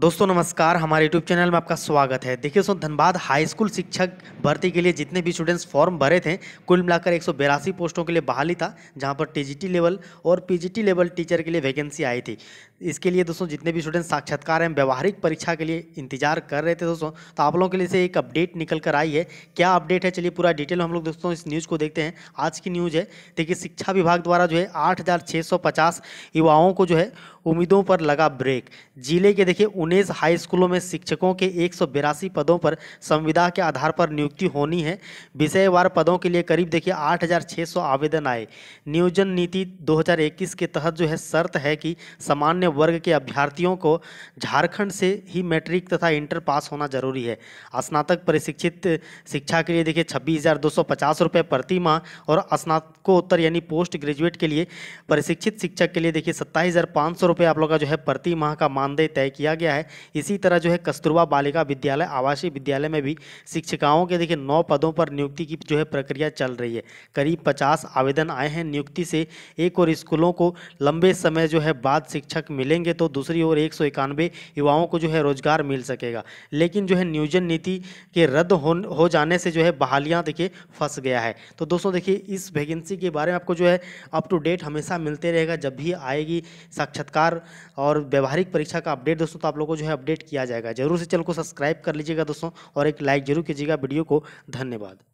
दोस्तों नमस्कार हमारे यूट्यूब चैनल में आपका स्वागत है देखिए दोस्तों धनबाद हाई स्कूल शिक्षक भर्ती के लिए जितने भी स्टूडेंट्स फॉर्म भरे थे कुल मिलाकर एक पोस्टों के लिए बहाली था जहां पर टीजीटी लेवल और पीजीटी लेवल टीचर के लिए वैकेंसी आई थी इसके लिए दोस्तों जितने भी स्टूडेंट साक्षात्कार हैं व्यवहारिक परीक्षा के लिए इंतजार कर रहे थे दोस्तों तो आप लोगों के लिए से एक अपडेट निकल कर आई है क्या अपडेट है चलिए पूरा डिटेल हम लोग दोस्तों इस न्यूज़ को देखते हैं आज की न्यूज़ है देखिए शिक्षा विभाग द्वारा जो है आठ युवाओं को जो है उम्मीदों पर लगा ब्रेक जिले के देखिए उन्नीस हाई स्कूलों में शिक्षकों के एक पदों पर संविदा के आधार पर नियुक्ति होनी है विषयवार पदों के लिए करीब देखिए 8,600 आवेदन आए नियोजन नीति 2021 के तहत जो है शर्त है कि सामान्य वर्ग के अभ्यर्थियों को झारखंड से ही मैट्रिक तथा इंटर पास होना जरूरी है स्नातक प्रशिक्षित शिक्षा के लिए देखिए छब्बीस हज़ार प्रति माह और स्नातकोत्तर यानी पोस्ट ग्रेजुएट के लिए प्रशिक्षित शिक्षक के लिए देखिए सत्ताईस रुपये आप लोग का जो है प्रति माह का मानदेय तय किया गया है इसी तरह जो है कस्तूरबा बालिका विद्यालय आवासीय विद्यालय में भी शिक्षिकाओं के देखिए नौ पदों पर नियुक्ति की जो है प्रक्रिया चल रही है करीब पचास आवेदन आए हैं नियुक्ति से एक और स्कूलों को लंबे समय जो है बाद शिक्षक मिलेंगे तो दूसरी ओर एक युवाओं को जो है रोजगार मिल सकेगा लेकिन जो है नियोजन नीति के रद्द हो, जाने से जो है बहालियाँ देखिए फंस गया है तो दोस्तों देखिए इस वैकेंसी के बारे में आपको जो है अप टू डेट हमेशा मिलते रहेगा जब भी आएगी साक्षात्कार सरकार और व्यवहारिक परीक्षा का अपडेट दोस्तों तो आप लोगों को जो है अपडेट किया जाएगा जरूर से चैनल को सब्सक्राइब कर लीजिएगा दोस्तों और एक लाइक जरूर कीजिएगा वीडियो को धन्यवाद